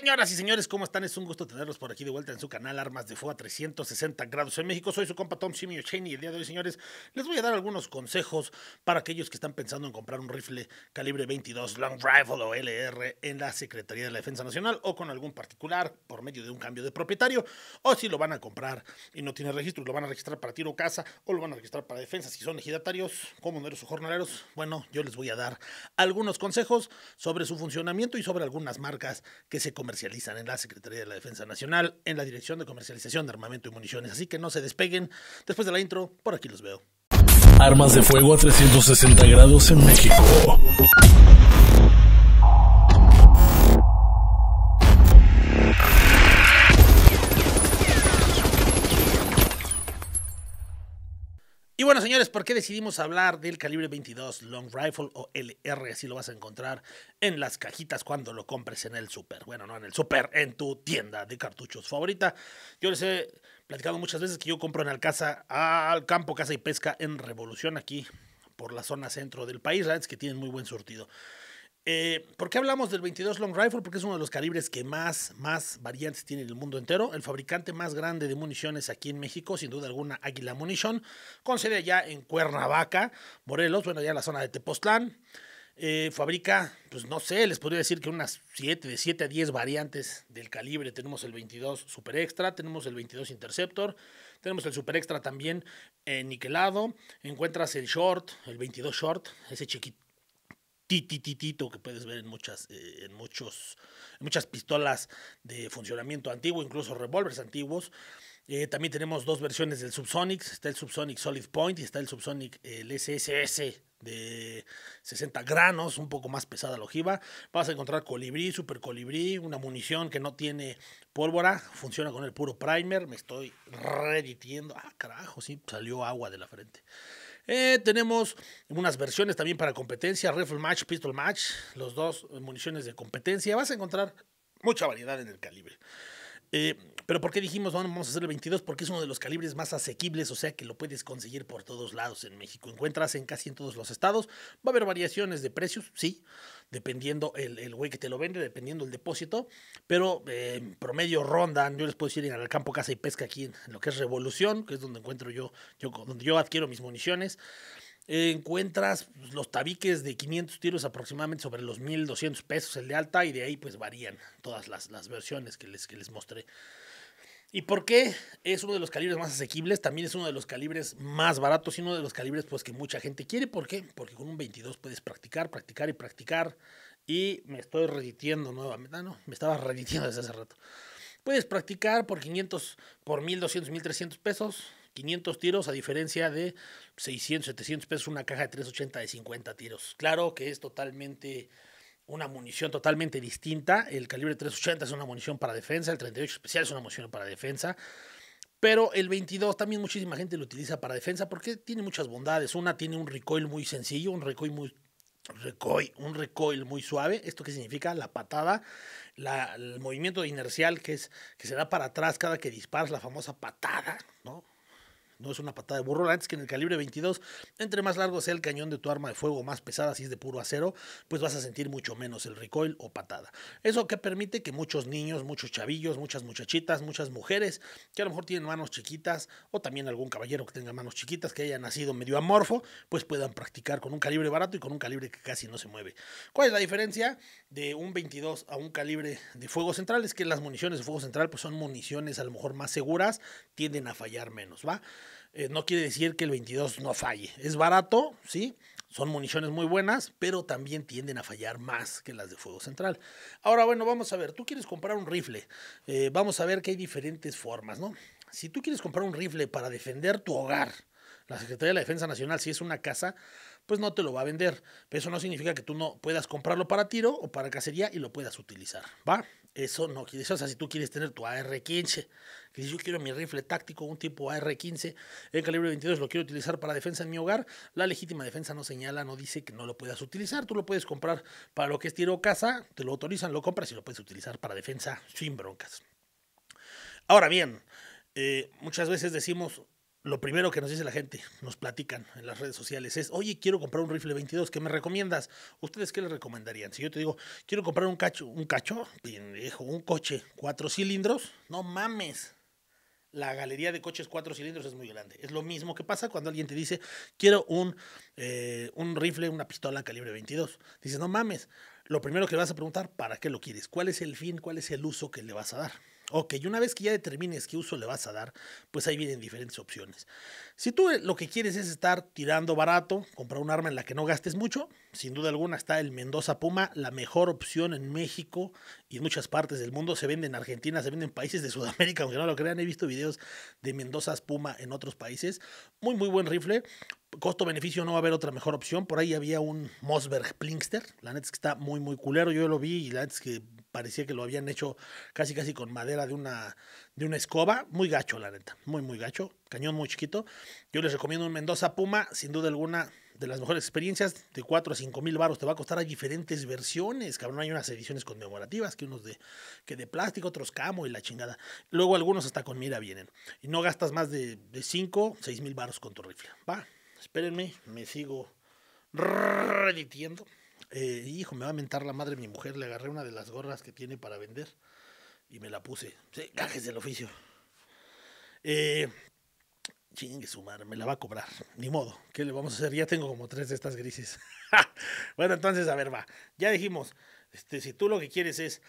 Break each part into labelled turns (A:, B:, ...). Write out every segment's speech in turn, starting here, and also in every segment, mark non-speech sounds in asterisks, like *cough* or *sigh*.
A: Señoras y señores, ¿cómo están? Es un gusto tenerlos por aquí de vuelta en su canal Armas de Fuego a 360 grados en México. Soy su compa Tom Simio y el día de hoy, señores, les voy a dar algunos consejos para aquellos que están pensando en comprar un rifle calibre 22 Long Rifle o LR en la Secretaría de la Defensa Nacional o con algún particular por medio de un cambio de propietario o si lo van a comprar y no tiene registro y lo van a registrar para tiro casa o lo van a registrar para defensa si son ejidatarios, comuneros o jornaleros. Bueno, yo les voy a dar algunos consejos sobre su funcionamiento y sobre algunas marcas que se comercializan en la Secretaría de la Defensa Nacional, en la Dirección de Comercialización de Armamento y Municiones. Así que no se despeguen. Después de la intro, por aquí los veo. Armas de fuego a 360 grados en México. bueno, señores, ¿por qué decidimos hablar del calibre 22 Long Rifle o LR? Así lo vas a encontrar en las cajitas cuando lo compres en el super. Bueno, no en el super, en tu tienda de cartuchos favorita. Yo les he platicado muchas veces que yo compro en Alcaza, al campo, casa y pesca en Revolución aquí por la zona centro del país, que tienen muy buen surtido. Eh, ¿Por qué hablamos del 22 Long Rifle? Porque es uno de los calibres que más, más variantes tiene en el mundo entero. El fabricante más grande de municiones aquí en México, sin duda alguna, Águila Munition, con sede allá en Cuernavaca, Morelos, bueno, ya en la zona de Tepoztlán. Eh, fabrica, pues no sé, les podría decir que unas 7, de 7 a 10 variantes del calibre. Tenemos el 22 Super Extra, tenemos el 22 Interceptor, tenemos el Super Extra también en eh, niquelado. Encuentras el Short, el 22 Short, ese chiquito que puedes ver en muchas, eh, en muchos, muchas pistolas de funcionamiento antiguo, incluso revólveres antiguos. Eh, también tenemos dos versiones del Subsonic. Está el Subsonic Solid Point y está el Subsonic el SSS de 60 granos, un poco más pesada la ojiva. Vas a encontrar colibrí, super colibrí, una munición que no tiene pólvora, funciona con el puro primer. Me estoy reditiendo. Ah, carajo, sí, salió agua de la frente. Eh, tenemos unas versiones también para competencia, rifle match, pistol match, los dos municiones de competencia. Vas a encontrar mucha variedad en el calibre. Eh, pero ¿por qué dijimos vamos a hacer el 22? Porque es uno de los calibres más asequibles, o sea que lo puedes conseguir por todos lados en México. Encuentras en casi en todos los estados. Va a haber variaciones de precios, sí, dependiendo el güey que te lo vende, dependiendo el depósito, pero eh, en promedio rondan, yo les puedo decir en el campo Casa y Pesca aquí en, lo que es Revolución, que es donde encuentro yo, yo donde yo adquiero mis municiones encuentras pues, los tabiques de 500 tiros aproximadamente sobre los 1200 pesos el de alta y de ahí pues varían todas las, las versiones que les, que les mostré. ¿Y por qué es uno de los calibres más asequibles? También es uno de los calibres más baratos y uno de los calibres pues que mucha gente quiere. ¿Por qué? Porque con un 22 puedes practicar, practicar y practicar. Y me estoy reditiendo nuevamente. Ah, no, me estaba reditiendo desde hace rato. Puedes practicar por 500, por 1200, 1300 pesos. 500 tiros a diferencia de 600, 700 pesos una caja de 380 de 50 tiros. Claro que es totalmente una munición totalmente distinta. El calibre 380 es una munición para defensa, el 38 especial es una munición para defensa. Pero el 22 también muchísima gente lo utiliza para defensa porque tiene muchas bondades. Una tiene un recoil muy sencillo, un recoil muy recoil, un recoil muy suave. ¿Esto qué significa? La patada, el movimiento inercial que, es, que se da para atrás cada que disparas, la famosa patada, ¿no? No es una patada de burro, antes que en el calibre 22, entre más largo sea el cañón de tu arma de fuego, más pesada si es de puro acero, pues vas a sentir mucho menos el recoil o patada. Eso que permite que muchos niños, muchos chavillos, muchas muchachitas, muchas mujeres que a lo mejor tienen manos chiquitas o también algún caballero que tenga manos chiquitas que haya nacido medio amorfo, pues puedan practicar con un calibre barato y con un calibre que casi no se mueve. ¿Cuál es la diferencia de un 22 a un calibre de fuego central? Es que las municiones de fuego central pues son municiones a lo mejor más seguras, tienden a fallar menos, ¿va? Eh, no quiere decir que el 22 no falle. Es barato, ¿sí? Son municiones muy buenas, pero también tienden a fallar más que las de fuego central. Ahora, bueno, vamos a ver, tú quieres comprar un rifle. Eh, vamos a ver que hay diferentes formas, ¿no? Si tú quieres comprar un rifle para defender tu hogar, la Secretaría de la Defensa Nacional, si es una casa, pues no te lo va a vender. Pero eso no significa que tú no puedas comprarlo para tiro o para cacería y lo puedas utilizar, ¿va? Eso no decir, O sea, si tú quieres tener tu AR-15, que yo quiero mi rifle táctico, un tipo AR-15, el calibre 22 lo quiero utilizar para defensa en mi hogar, la legítima defensa no señala, no dice que no lo puedas utilizar. Tú lo puedes comprar para lo que es tiro casa, te lo autorizan, lo compras y lo puedes utilizar para defensa sin broncas. Ahora bien, eh, muchas veces decimos, lo primero que nos dice la gente, nos platican en las redes sociales, es, oye, quiero comprar un rifle 22, ¿qué me recomiendas? ¿Ustedes qué les recomendarían? Si yo te digo, quiero comprar un cacho, un cacho, un coche, cuatro cilindros, no mames. La galería de coches cuatro cilindros es muy grande. Es lo mismo que pasa cuando alguien te dice, quiero un, eh, un rifle, una pistola calibre 22. Dices, no mames. Lo primero que vas a preguntar, ¿para qué lo quieres? ¿Cuál es el fin? ¿Cuál es el uso que le vas a dar? Ok, y una vez que ya determines qué uso le vas a dar, pues ahí vienen diferentes opciones. Si tú eh, lo que quieres es estar tirando barato, comprar un arma en la que no gastes mucho, sin duda alguna está el Mendoza Puma, la mejor opción en México y en muchas partes del mundo. Se vende en Argentina, se vende en países de Sudamérica, *laughs* aunque no lo crean, he visto videos de Mendoza Puma en otros países. Muy, muy buen rifle. Costo-beneficio no va a haber otra mejor opción. Por ahí había un Mosberg Plinkster. La neta es que está muy, muy culero. Yo lo vi y la neta es que parecía que lo habían hecho casi casi con madera de una, de una escoba. Muy gacho, la neta. Muy, muy gacho. Cañón muy chiquito. Yo les recomiendo un Mendoza Puma, sin duda alguna, de las mejores experiencias. De 4 a 5 mil baros te va a costar. a diferentes versiones, cabrón. Hay unas ediciones conmemorativas, que unos de, que de plástico, otros camo y la chingada. Luego algunos hasta con mira vienen. Y no gastas más de, de 5, 6 mil baros con tu rifle. Va, espérenme, me sigo reditiendo. Eh, hijo, me va a mentar la madre mi mujer. Le agarré una de las gorras que tiene para vender y me la puse. se gajes del oficio. Eh, chingue su madre, me la va a cobrar. Ni modo, ¿qué le vamos a hacer? Ya tengo como tres de estas grises. *laughs* bueno, entonces, a ver, va. Ya dijimos, este, si tú lo que quieres es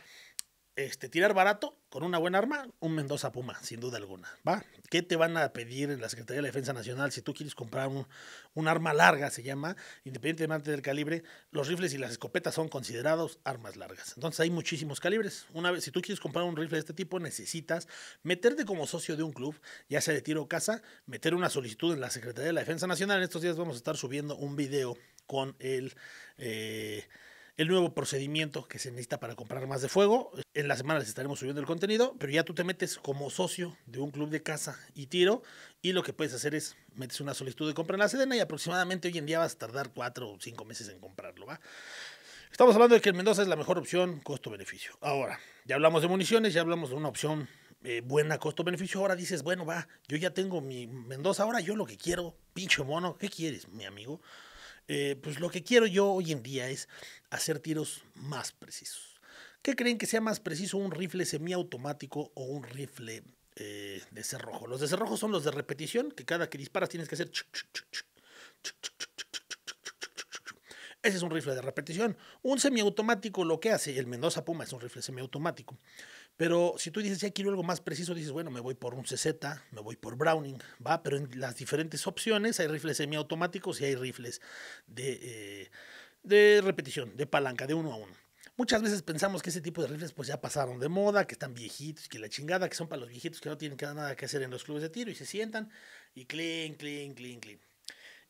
A: este, tirar barato con una buena arma, un Mendoza Puma, sin duda alguna. ¿va? ¿Qué te van a pedir en la Secretaría de Defensa Nacional si tú quieres comprar un, arma larga, se llama, independientemente del calibre? Los rifles y las escopetas son considerados armas largas. Entonces hay muchísimos calibres. Una vez, si tú quieres comprar un rifle de este tipo, necesitas meterte como socio de un club, ya sea de tiro o casa, meter una solicitud en la Secretaría de la Defensa Nacional. En estos días vamos a estar subiendo un video con el... Eh, el nuevo procedimiento que se necesita para comprar más de fuego. En las semanas estaremos subiendo el contenido, pero ya tú te metes como socio de un club de caza y tiro y lo que puedes hacer es metes una solicitud de compra en la Sedena y aproximadamente hoy en día vas a tardar cuatro o cinco meses en comprarlo, ¿va? Estamos hablando de que el Mendoza es la mejor opción costo-beneficio. Ahora, ya hablamos de municiones, ya hablamos de una opción eh, buena costo-beneficio. Ahora dices, bueno, va, yo ya tengo mi Mendoza, ahora yo lo que quiero, pinche mono, ¿qué quieres, mi amigo? pues lo que quiero yo hoy en día es hacer tiros más precisos. ¿Qué creen que sea más preciso un rifle semiautomático o un rifle de cerrojo? Los de cerrojo son los de repetición, que cada que disparas tienes que hacer... Ese es un rifle de repetición. Un semiautomático lo que hace, el Mendoza Puma es un rifle semiautomático. Pero si tú dices, ya quiero algo más preciso, dices, bueno, me voy por un CZ, me voy por Browning, va, pero en las diferentes opciones hay rifles semiautomáticos y hay rifles eh, de, repetición, de palanca, de uno a uno. Muchas veces pensamos que ese tipo de rifles pues ya pasaron de moda, que están viejitos, que la chingada, que son para los viejitos que no tienen nada que hacer en los clubes de tiro y se sientan y clink, clink, clink, clean.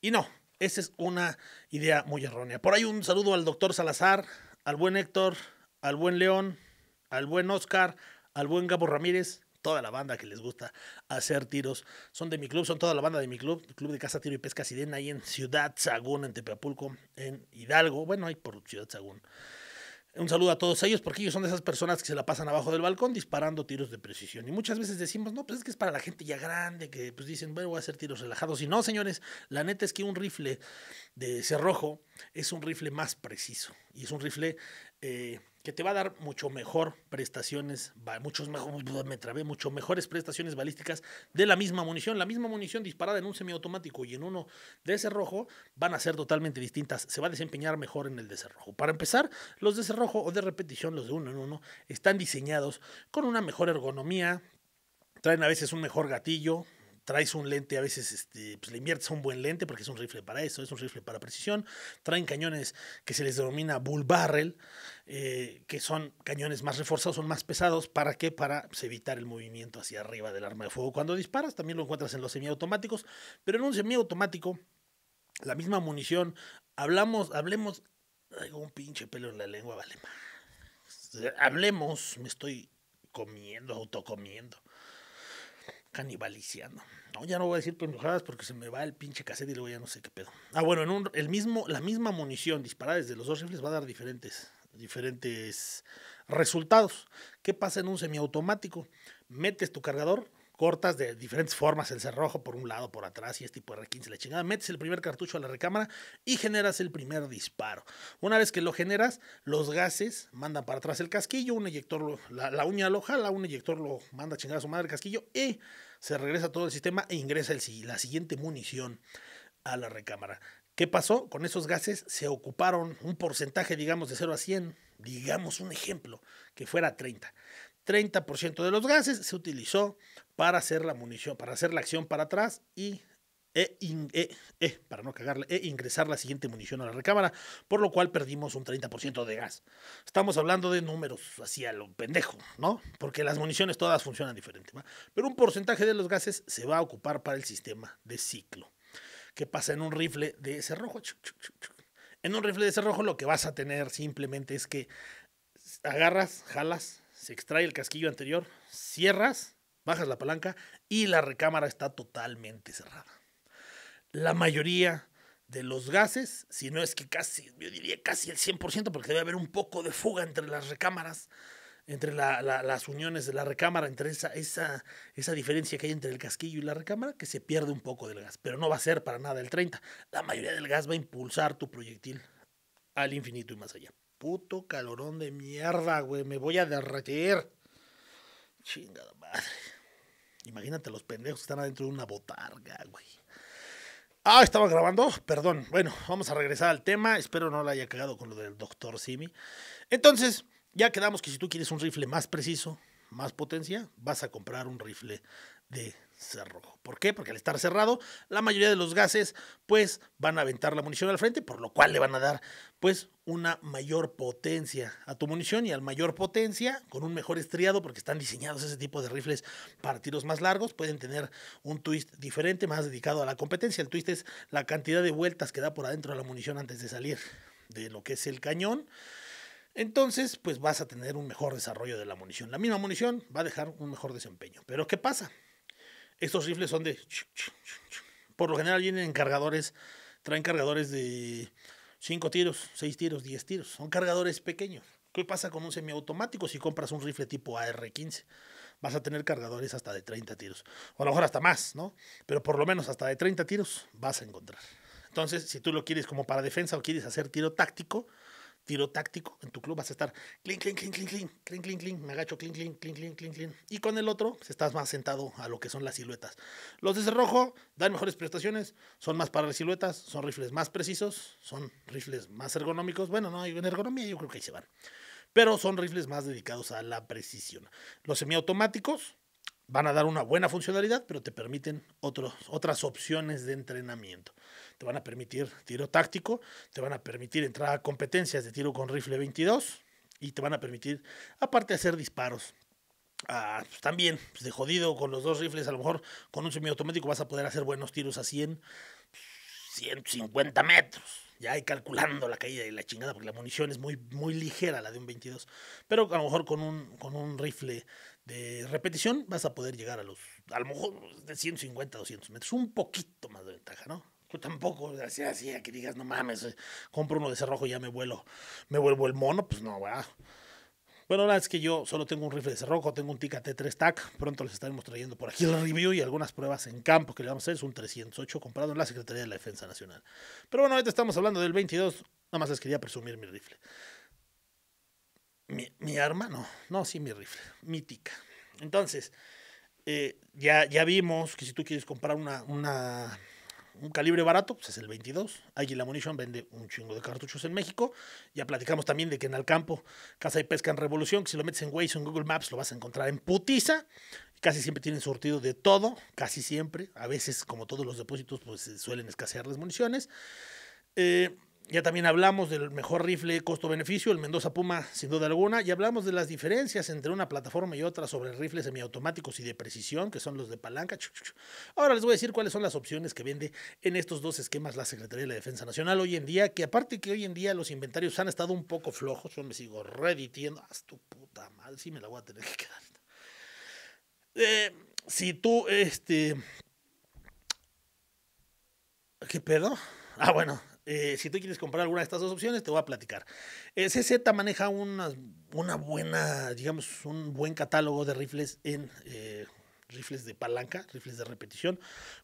A: Y no, esa es una idea muy errónea. Por ahí un saludo al doctor Salazar, al buen Héctor, al buen León, al buen Oscar, al buen Gabo Ramírez, toda la banda que les gusta hacer tiros. Son de mi club, son toda la banda de mi club, Club de Casa Tiro y Pesca Sidena, ahí en Ciudad Sagún, en Tepeapulco, en Hidalgo. Bueno, ahí por Ciudad Sagún. Un saludo a todos ellos, porque ellos son de esas personas que se la pasan abajo del balcón disparando tiros de precisión. Y muchas veces decimos, no, pues es que es para la gente ya grande, que pues dicen, bueno, voy a hacer tiros relajados. Y no, señores, la neta es que un rifle de cerrojo es un rifle más preciso. Y es un rifle eh, que te va a dar mucho mejor prestaciones, muchos mejor, me trabé, mucho mejores prestaciones balísticas de la misma munición. La misma munición disparada en un semiautomático y en uno de cerrojo van a ser totalmente distintas. Se va a desempeñar mejor en el de cerrojo. Para empezar, los de cerrojo o de repetición, los de uno en uno, están diseñados con una mejor ergonomía, traen a veces un mejor gatillo, traes un lente, a veces este, pues, le inviertes un buen lente porque es un rifle para eso, es un rifle para precisión. Traen cañones que se les denomina bull barrel, eh, que son cañones más reforzados, son más pesados. ¿Para qué? Para pues, evitar el movimiento hacia arriba del arma de fuego. Cuando disparas también lo encuentras en los semiautomáticos, pero en un semiautomático, la misma munición, hablamos, hablemos, Tengo un pinche pelo en la lengua, vale. Hablemos, me estoy comiendo, autocomiendo canibaliciando. No, ya no voy a decir pendejadas porque se me va el pinche cassette y luego ya no sé qué pedo. Ah, bueno, en el mismo, la misma munición disparada desde los dos rifles va a dar diferentes, diferentes resultados. ¿Qué pasa en un semiautomático? Metes tu cargador, cortas de diferentes formas, el cerrojo por un lado, por atrás y este tipo de R15, la chingada, metes el primer cartucho a la recámara y generas el primer disparo. Una vez que lo generas, los gases mandan para atrás el casquillo, un la, uña lo jala, un eyector lo manda a chingar a su madre el casquillo y se regresa todo el sistema e ingresa la siguiente munición a la recámara. ¿Qué pasó? Con esos gases se ocuparon un porcentaje, digamos, de 0 a 100, digamos un ejemplo, que fuera 30. 30% de los gases se utilizó para hacer la munición, para hacer la acción para atrás y e e, e, para no cagarle, e ingresar la siguiente munición a la recámara, por lo cual perdimos un 30% de gas. Estamos hablando de números así a lo pendejo, ¿no? Porque las municiones todas funcionan diferente, Pero un porcentaje de los gases se va a ocupar para el sistema de ciclo. ¿Qué pasa en un rifle de ese rojo? En un rifle de rojo lo que vas a tener simplemente es que agarras, jalas, se extrae el casquillo anterior, cierras, bajas la palanca y la recámara está totalmente cerrada.
B: La mayoría
A: de los gases, si no es que casi, yo diría casi el 100%, porque debe haber un poco de fuga entre las recámaras, entre las uniones de la recámara, entre esa, esa diferencia que hay entre el casquillo y la recámara, que se pierde un poco del gas, pero no va a ser para nada el 30. La mayoría del gas va a impulsar tu proyectil al infinito y más allá puto calorón de mierda, güey. Me voy a derretir. Chingada madre. Imagínate los pendejos que están adentro de una botarga, güey. Ah, estaba grabando, perdón. Bueno, vamos a regresar al tema. Espero no la haya cagado con lo del doctor Simi. Entonces, ya quedamos que si tú quieres un rifle más preciso, más potencia, vas a comprar un rifle de Cerro. ¿Por qué? Porque al estar cerrado, la mayoría de los gases pues van a aventar la munición al frente, por lo cual le van a dar pues una mayor potencia a tu munición y al mayor potencia con un mejor estriado porque están diseñados ese tipo de rifles para tiros más largos, pueden tener un twist diferente, más dedicado a la competencia. El twist es la cantidad de vueltas que da por adentro de la munición antes de salir de lo que es el cañón. Entonces, pues vas a tener un mejor desarrollo de la munición. La misma munición va a dejar un mejor desempeño. Pero ¿qué pasa? Estos rifles son de... Por lo general vienen en cargadores, traen cargadores de 5 tiros, 6 tiros, 10 tiros. Son cargadores pequeños. ¿Qué pasa con un semiautomático si compras un rifle tipo AR-15? Vas a tener cargadores hasta de 30 tiros. O a lo mejor hasta más, ¿no? Pero por lo menos hasta de 30 tiros vas a encontrar. Entonces, si tú lo quieres como para defensa o quieres hacer tiro táctico, tiro táctico en tu club vas a estar clink, clink, clink, clink, clink, clink, clink, clink, me agacho, clink, clink, clink, clink, clink, clink. Y con el otro estás más sentado a lo que son las siluetas. Los de cerrojo dan mejores prestaciones, son más para las siluetas, son rifles más precisos, son rifles más ergonómicos. Bueno, no, hay ergonomía yo creo que ahí se van. Pero son rifles más dedicados a la precisión. Los semiautomáticos van a dar una buena funcionalidad, pero te permiten otros, otras opciones de entrenamiento. Te van a permitir tiro táctico, te van a permitir entrar a competencias de tiro con rifle 22 y te van a permitir, aparte, hacer disparos. Ah, pues, también, pues, de jodido con los dos rifles, a lo mejor con un semiautomático vas a poder hacer buenos tiros a 100, 150 metros ya hay calculando la caída y la chingada, porque la munición es muy, muy ligera, la de un 22. Pero a lo mejor con un, con un rifle de repetición, vas a poder llegar a los, a lo mejor pues, de 150 a 200 metros, un poquito más de ventaja, ¿no? Yo tampoco, así, así, que digas, no mames, eh, compro uno de cerrojo y ya me vuelo, me vuelvo el mono, pues no, va. Bueno, la verdad es que yo solo tengo un rifle de cerrojo, tengo un Tica T3 TAC, pronto les estaremos trayendo por aquí el review y algunas pruebas en campo que le vamos a hacer, es un 308 comprado en la Secretaría de la Defensa Nacional. Pero bueno, ahorita estamos hablando del 22, nada más les quería presumir mi rifle. Mi, arma, no, no, sí, mi rifle, mítica. Entonces, eh, ya, ya vimos que si tú quieres comprar una, una, un calibre barato, pues es el 22. la munición vende un chingo de cartuchos en México. Ya platicamos también de que en el campo Casa y Pesca en Revolución, que si lo metes en Waze o en Google Maps lo vas a encontrar en putiza. Casi siempre tienen surtido de todo, casi siempre. A veces, como todos los depósitos, pues eh, suelen escasear las municiones. Eh, ya también hablamos del mejor rifle costo-beneficio, el Mendoza Puma, sin duda alguna, y hablamos de las diferencias entre una plataforma y otra sobre rifles semiautomáticos y de precisión, que son los de palanca. Ahora les voy a decir cuáles son las opciones que vende en estos dos esquemas la Secretaría de la Defensa Nacional hoy en día, que aparte que hoy en día los inventarios han estado un poco flojos, yo me sigo reditiendo. Haz tu puta madre, si me la voy a tener que quedar. Eh, si tú, este. ¿Qué pedo? Ah, bueno, eh, si tú quieres comprar alguna de estas dos opciones, te voy a platicar. CZ maneja una, una buena, digamos, un buen catálogo de rifles en eh, rifles de palanca, rifles de repetición,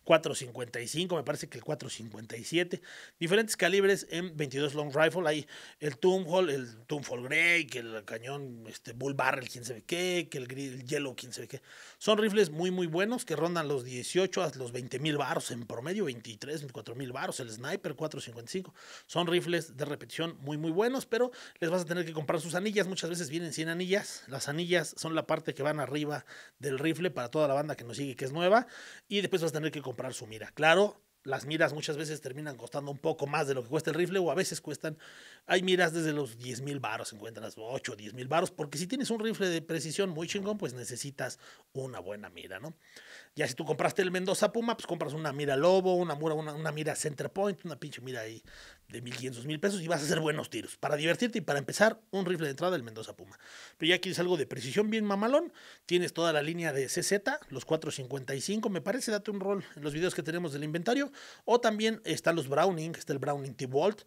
A: 4.55, me parece que el 4.57, diferentes calibres en 22 long rifle, hay el Tumhol el Tumhole Grey, que el cañón este, Bull Barrel, quién sabe qué, que el, el Yellow, quién sabe qué. Son rifles muy, muy buenos que rondan los 18 a los 20 mil baros en promedio, 23, 24 mil baros, el Sniper 4.55. Son rifles de repetición muy, muy buenos, pero les vas a tener que comprar sus anillas, muchas veces vienen sin anillas, las anillas son la parte que van arriba del rifle para toda la banda que nos sigue que es nueva y después vas a tener que comprar su mira. Claro, las miras muchas veces terminan costando un poco más de lo que cuesta el rifle o a veces cuestan, hay miras desde los 10 mil baros, encuentras 8 o 10 mil baros, porque si tienes un rifle de precisión muy chingón, pues necesitas una buena mira, ¿no? Ya si tú compraste el Mendoza Puma, pues compras una mira Lobo, una, una, una mira Center Point, una pinche mira ahí de 1.500, mil pesos y vas a hacer buenos tiros. Para divertirte y para empezar, un rifle de entrada del Mendoza Puma. Pero ya quieres algo de precisión bien mamalón, tienes toda la línea de CZ, los 455, me parece, date un rol en los videos que tenemos del inventario. O también están los Browning, está el Browning T-Bolt.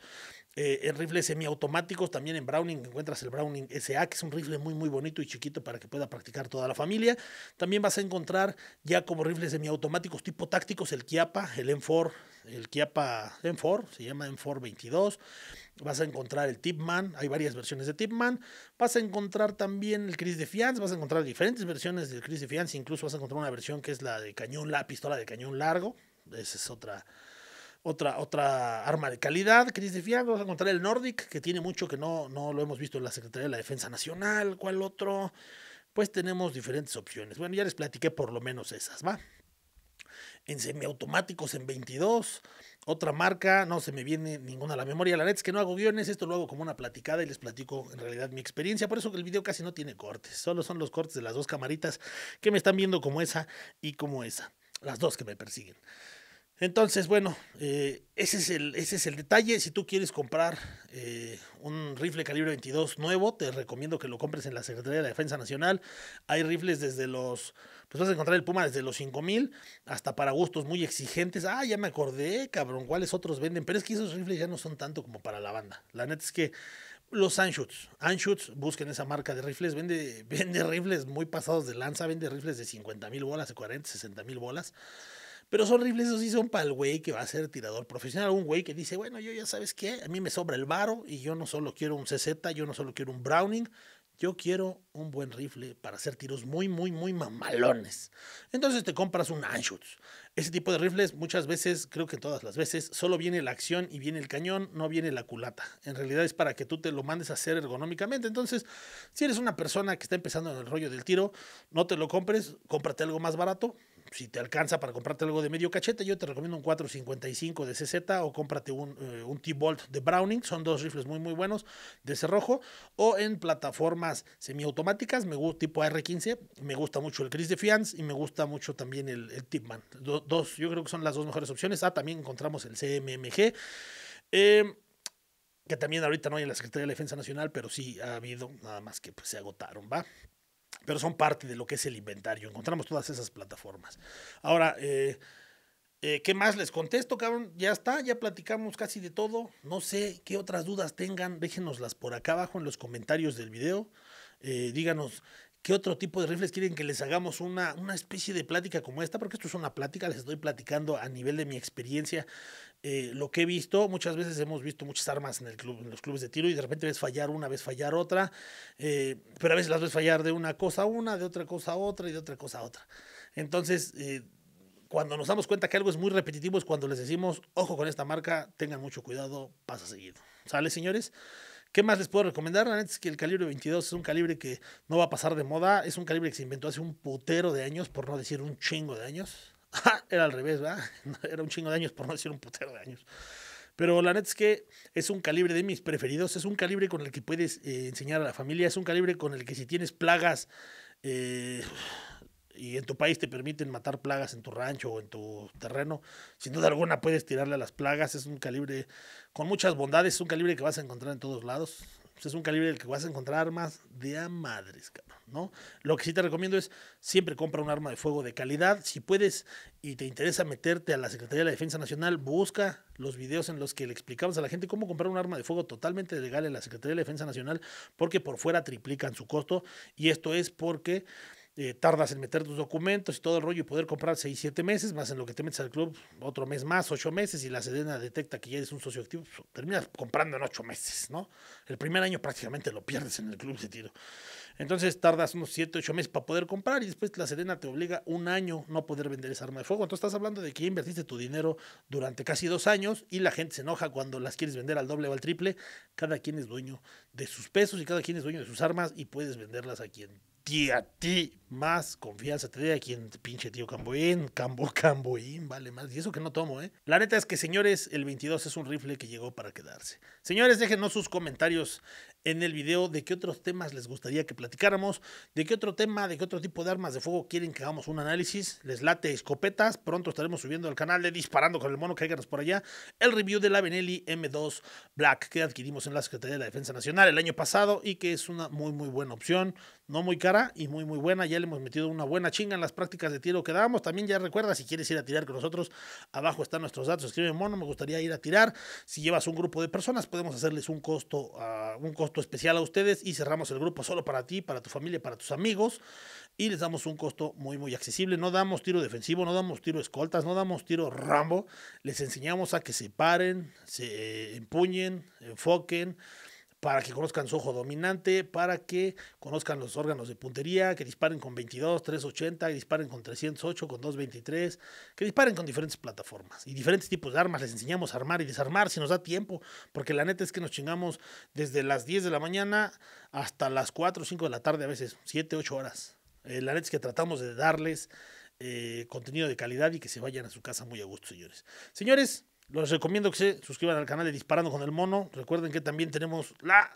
A: Eh, en rifles semiautomáticos, también en Browning encuentras el Browning SA, que es un rifle muy, muy bonito y chiquito para que pueda practicar toda la familia. También vas a encontrar ya como rifles semiautomáticos tipo tácticos el Kiapa, el M4, el Kiapa 4 se llama 4 22. Vas a encontrar el Tipman, hay varias versiones de Tipman. Vas a encontrar también el Chris de Fiance, vas a encontrar diferentes versiones del Chris de Fiance, incluso vas a encontrar una versión que es la de cañón, la pistola de cañón largo. Esa es otra, otra, otra arma de calidad, Chris de Fiance vas a encontrar el Nordic, que tiene mucho que no, no lo hemos visto en la Secretaría de la Defensa Nacional, cuál otro. Pues tenemos diferentes opciones. Bueno, ya les platiqué por lo menos esas, ¿va? en semiautomáticos en 22. Otra marca, no se me viene ninguna a la memoria. La neta es que no hago guiones, esto lo hago como una platicada y les platico en realidad mi experiencia. Por eso que el video casi no tiene cortes, solo son los cortes de las dos camaritas que me están viendo como esa y como esa. Las dos que me persiguen. Entonces, bueno, eh, ese, es el, ese es el detalle. Si tú quieres comprar eh, un rifle calibre 22 nuevo, te recomiendo que lo compres en la Secretaría de la Defensa Nacional. Hay rifles desde los pues vas a encontrar el Puma desde los 5000 hasta para gustos muy exigentes. Ah, ya me acordé, cabrón, cuáles otros venden. Pero es que esos rifles ya no son tanto como para la banda. La neta es que los Anschutz, Anschutz, busquen esa marca de rifles, vende, *laughs* vende rifles muy pasados de lanza, vende rifles de 50,000 mil bolas, de 40, 60 mil bolas. Pero son rifles, esos sí son para el güey que va a ser tirador profesional. Un güey que dice, bueno, yo ya sabes qué, a mí me sobra el varo y yo no solo quiero un CZ, yo no solo quiero un Browning, yo quiero un buen rifle para hacer tiros muy, muy, muy mamalones. Entonces te compras un Anschutz. Ese tipo de rifles muchas veces, creo que todas las veces, solo viene la acción y viene el cañón, no viene la culata. En realidad es para que tú te lo mandes a hacer ergonómicamente. Entonces, si eres una persona que está empezando en el rollo del tiro, no te lo compres, cómprate algo más barato si te alcanza para comprarte algo de medio cachete, yo te recomiendo un 455 de CZ o cómprate eh, un, T-Bolt de Browning. Son dos rifles muy, muy buenos de rojo. O en plataformas semiautomáticas, me gusta, tipo AR-15. Me gusta mucho el Chris de Fiance y me gusta mucho también el, el Tipman. dos, yo creo que son las dos mejores opciones. Ah, también encontramos el CMMG. Em, que también ahorita no hay en la Secretaría de Defensa Nacional, pero sí ha habido, nada más que pues, se agotaron, ¿va? pero son parte de lo que es el inventario. Encontramos todas esas plataformas. Ahora, eh, eh, ¿qué más les contesto, cabrón? Ya está, ya platicamos casi de todo. No sé qué otras dudas tengan, déjenoslas por acá abajo en los comentarios del video. Eh, díganos ¿Qué otro tipo de rifles quieren que les hagamos una, una especie de plática como esta? Porque esto es una plática, les estoy platicando a nivel de mi experiencia, eh, lo que he visto. Muchas veces hemos visto muchas armas en, el club, en los clubes de tiro y de repente ves fallar una, ves fallar otra, eh, pero a veces las ves fallar de una cosa a una, de otra cosa a otra y de otra cosa a otra. Entonces, eh, cuando nos damos cuenta que algo es muy repetitivo es cuando les decimos, ojo con esta marca, tengan mucho cuidado, pasa seguido. ¿Sale, señores? ¿Qué más les puedo recomendar? La neta es que el calibre 22 es un calibre que no va a pasar de moda. Es un calibre que se inventó hace un putero de años, por no decir un chingo de años. *laughs* Ah, era al revés, ¿verdad? *laughs* Era un chingo de años, por no decir un putero de años. Pero la neta es que es un calibre de mis preferidos. Es un calibre con el que puedes eh, enseñar a la familia. Es un calibre con el que si tienes plagas... Eh, y en tu país te permiten matar plagas en tu rancho o en tu terreno, sin duda alguna puedes tirarle a las plagas. Es un calibre con muchas bondades, es un calibre que vas a encontrar en todos lados. Es un calibre del que vas a encontrar armas de a madres, cabrón, ¿no? Lo que sí te recomiendo es siempre compra un arma de fuego de calidad. Si puedes y te interesa meterte a la Secretaría de la Defensa Nacional, busca los videos en los que le explicamos a la gente cómo comprar un arma de fuego totalmente legal en la Secretaría de la Defensa Nacional, porque por fuera triplican su costo. Y esto es porque eh, tardas en meter tus documentos y todo el rollo y poder comprar 6, 7 meses, más en lo que te metes al club otro mes más, 8 meses, y la Sedena detecta que ya eres un socio activo, pues, terminas comprando en 8 meses, ¿no? El primer año prácticamente lo pierdes en el club de tiro. Entonces tardas unos 7, 8 meses para poder comprar y después la Sedena te obliga un año no poder vender esa arma de fuego. Entonces estás hablando de que invertiste tu dinero durante casi dos años y la gente se enoja cuando las quieres vender al doble o al triple. Cada quien es dueño de sus pesos y cada quien es dueño de sus armas y puedes venderlas a quien y a ti más confianza te dé a quien pinche tío Camboín, Cambo *laughs* Camboín, vale más. Y eso que no tomo, ¿eh? La neta es que, señores, el 22 es un rifle que llegó para quedarse. Señores, déjenos sus comentarios en el video de qué otros temas les gustaría que platicáramos, de qué otro tema, de qué otro tipo de armas de fuego quieren que hagamos un análisis. Les late escopetas. Pronto estaremos subiendo al canal de Disparando con el Mono, cáiganos por allá. El review de la Benelli M2 Black que adquirimos en la Secretaría de la Defensa Nacional el año pasado y que es una muy, muy buena opción. No muy cara y muy, muy buena. Ya le hemos metido una buena chinga en las prácticas de tiro que dábamos, También ya recuerda, si quieres ir a tirar con nosotros, abajo están nuestros datos. Escribe Mono, me gustaría ir a tirar. Si llevas un grupo de personas, podemos hacerles un costo, ah, un costo especial a ustedes y cerramos el grupo solo para ti, para tu familia, para tus amigos y les damos un costo muy, muy accesible. No damos tiro defensivo, no damos tiro escoltas, no damos tiro rambo. Les enseñamos a que se paren, se empuñen, enfoquen para que conozcan su ojo dominante, para que conozcan los órganos de puntería, que disparen con 22, 380, que disparen con 308, con 223, que disparen con diferentes plataformas y diferentes tipos de armas. Les enseñamos a armar y desarmar si nos da tiempo, porque la neta es que nos chingamos desde las 10 de la mañana hasta las 4 o 5 de la tarde, a veces 7, 8 horas. Eh, la neta es que tratamos de darles eh, contenido de calidad y que se vayan a su casa muy a gusto, señores. Señores, los recomiendo que se suscriban al canal de Disparando con el Mono. Recuerden que también tenemos la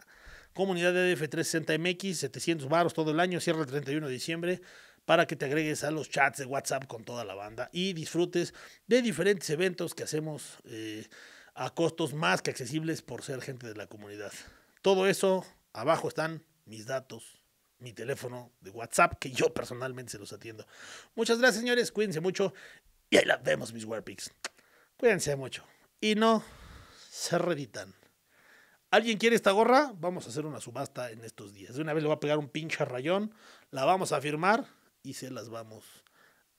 A: comunidad de DF360MX, 700 baros todo el año, cierra el 31 de diciembre, para que te agregues a los chats de WhatsApp con toda la banda y disfrutes de diferentes eventos que hacemos eh, a costos más que accesibles por ser gente de la comunidad. Todo eso, abajo están mis datos, mi teléfono de WhatsApp, que yo personalmente se los atiendo. Muchas gracias, señores, cuídense mucho y ahí la vemos, mis Warpix. Cuídense mucho. Y no se reeditan. ¿Alguien quiere esta gorra? Vamos a hacer una subasta en estos días. De una vez le va a pegar un pinche rayón, la vamos a firmar y se las vamos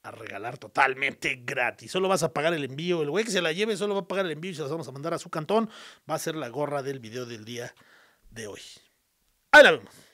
A: a regalar totalmente gratis. Solo vas a pagar el envío. El güey que se la lleve solo va a pagar el envío y se las vamos a mandar a su cantón. Va a ser la gorra del video del día de hoy. Ahí la vemos.